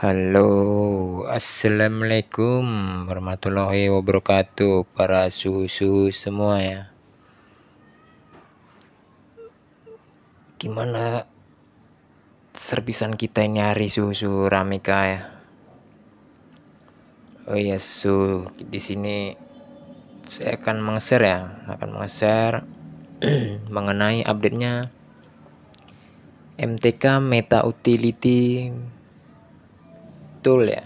Halo, assalamualaikum warahmatullahi wabarakatuh para susu semua ya. Gimana serpisan kita ini hari susu Ramika ya? Oh ya su, di sini saya akan meng ya, akan meng mengenai update-nya MTK Meta Utility betul ya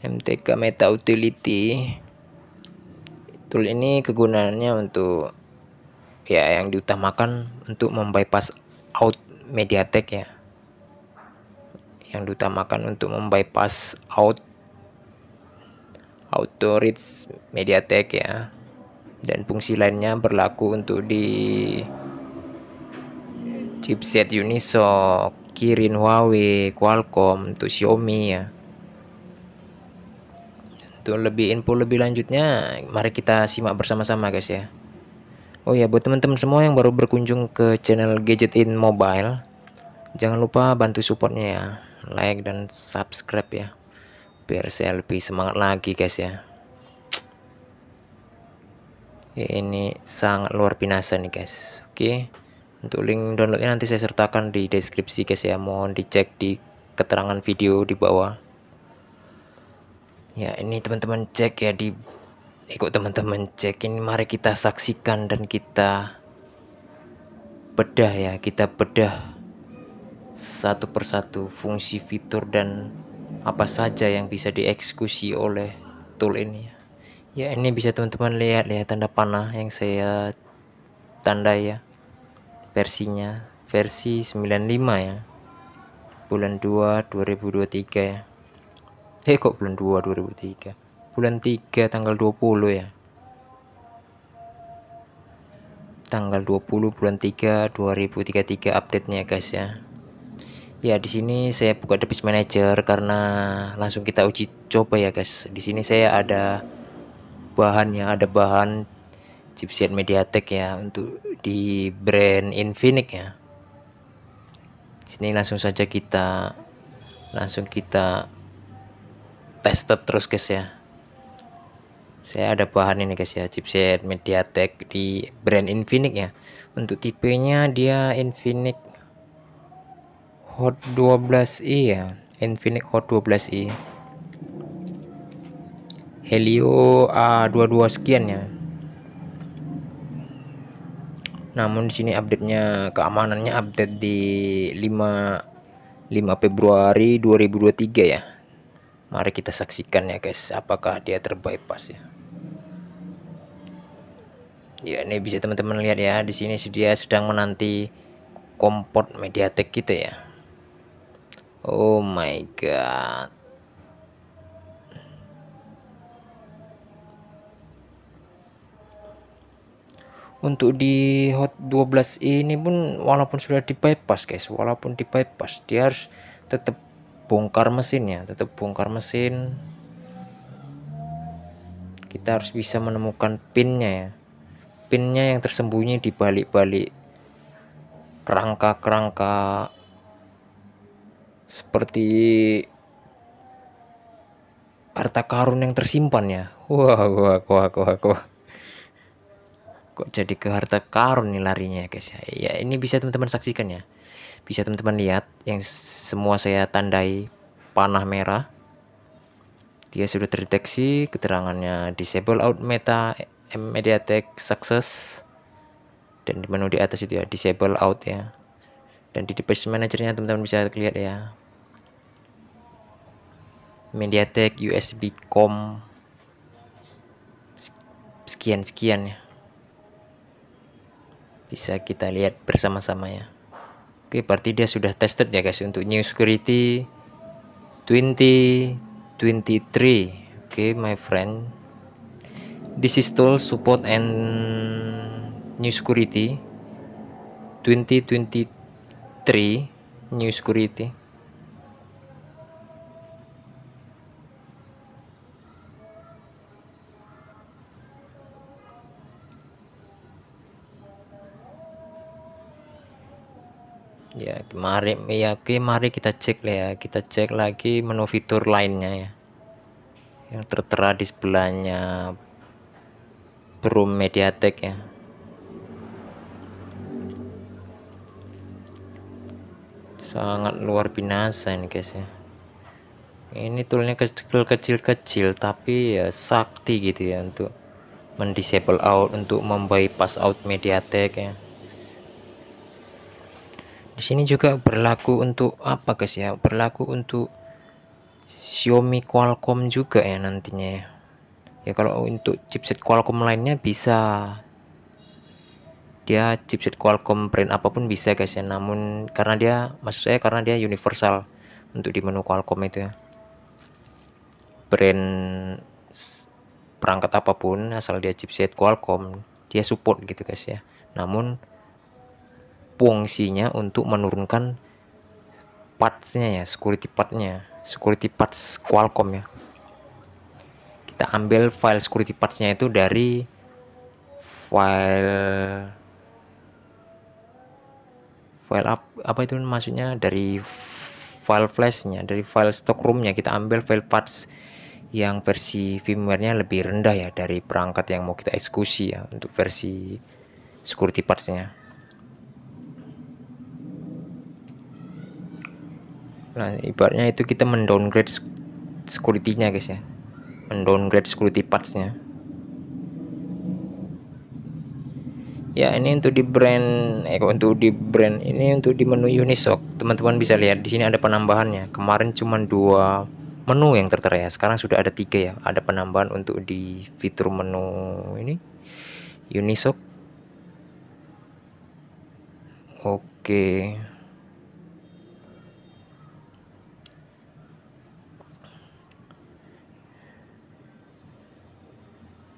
MTK Meta Utility tool ini kegunaannya untuk ya yang diutamakan untuk membypass out Mediatek ya yang diutamakan untuk membypass out auto reach Mediatek ya dan fungsi lainnya berlaku untuk di chipset Unisoc, Kirin Huawei, Qualcomm, tuh Xiaomi ya. Untuk lebih info lebih lanjutnya, mari kita simak bersama-sama guys ya. Oh ya, buat teman-teman semua yang baru berkunjung ke channel Gadget in Mobile, jangan lupa bantu supportnya ya, like dan subscribe ya. Biar saya lebih semangat lagi guys ya. Ini sangat luar biasa nih guys. Oke. Okay untuk link downloadnya nanti saya sertakan di deskripsi guys ya mohon dicek di keterangan video di bawah ya ini teman-teman cek ya di ikut teman-teman cek ini mari kita saksikan dan kita bedah ya kita bedah satu persatu fungsi fitur dan apa saja yang bisa dieksekusi oleh tool ini ya, ya ini bisa teman-teman lihat ya tanda panah yang saya tanda ya versinya versi 95 ya bulan 2 2023 ya eh kok bulan 2 2003 bulan 3 tanggal 20 ya tanggal 20 bulan 3 2033 update-nya guys ya. Ya di sini saya buka Device Manager karena langsung kita uji coba ya guys. Di sini saya ada bahannya, ada bahan chipset Mediatek ya untuk di brand Infinix ya sini langsung saja kita langsung kita tested terus guys ya saya ada bahan ini guys ya chipset Mediatek di brand Infinix ya untuk tipenya dia Infinix Hot 12i ya Infinix Hot 12i Helio A22 sekian ya namun di sini update-nya keamanannya update di 5 5 Februari 2023 ya mari kita saksikan ya guys apakah dia terbypass ya ya ini bisa teman-teman lihat ya di sini dia sedang menanti kompor Mediatek kita ya Oh my god untuk di hot 12 ini pun walaupun sudah di bypass guys walaupun di bypass dia harus tetap bongkar mesinnya tetap bongkar mesin kita harus bisa menemukan pinnya ya pinnya yang tersembunyi di balik-balik kerangka-kerangka seperti harta karun yang tersimpan ya wah wah wah wah wah kok jadi ke harta karun nih larinya ya guys ya. Ya ini bisa teman-teman saksikan ya. Bisa teman-teman lihat yang semua saya tandai panah merah. Dia sudah terdeteksi keterangannya disable out meta mediatek success dan di menu di atas itu ya disable out ya. Dan di device manajernya teman-teman bisa lihat ya. Mediatek USB com sekian sekian ya bisa kita lihat bersama-sama ya oke berarti dia sudah tested ya guys untuk new security 2023 oke my friend this is tool support and new security 2023 new security ya kemarin, ya oke mari kita cek lah ya kita cek lagi menu fitur lainnya ya yang tertera di sebelahnya Chrome Mediatek ya sangat luar biasa ini guys ya ini toolnya kecil-kecil-kecil tapi ya sakti gitu ya untuk mendisable out untuk membypass out Mediatek ya di sini juga berlaku untuk apa guys ya berlaku untuk Xiaomi Qualcomm juga ya nantinya ya, ya kalau untuk chipset Qualcomm lainnya bisa dia chipset Qualcomm brand apapun bisa guys ya namun karena dia maksud saya karena dia universal untuk di menu Qualcomm itu ya brand perangkat apapun asal dia chipset Qualcomm dia support gitu guys ya namun fungsinya untuk menurunkan partsnya ya security partnya security parts Qualcomm ya kita ambil file security partsnya itu dari file file up, apa itu maksudnya dari file flashnya dari file stock roomnya kita ambil file parts yang versi firmware-nya lebih rendah ya dari perangkat yang mau kita eksekusi ya untuk versi security parts-nya. nah ibaratnya itu kita mendowngrade security-nya guys ya mendowngrade security parts nya ya ini untuk di brand eh untuk di brand ini untuk di menu Unisoc teman-teman bisa lihat di sini ada penambahannya kemarin cuma dua menu yang tertera ya sekarang sudah ada tiga ya ada penambahan untuk di fitur menu ini Unisoc oke okay.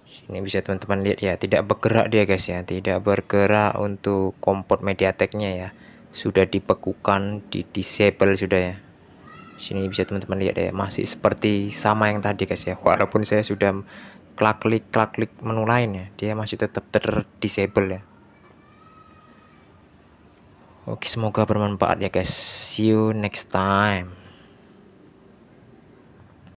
sini bisa teman-teman lihat ya tidak bergerak dia guys ya tidak bergerak untuk kompor mediateknya ya sudah dibekukan di disable sudah ya sini bisa teman-teman lihat ya masih seperti sama yang tadi guys ya walaupun saya sudah klak klik klak klik menu lain ya dia masih tetap ter ya Oke semoga bermanfaat ya guys see you next time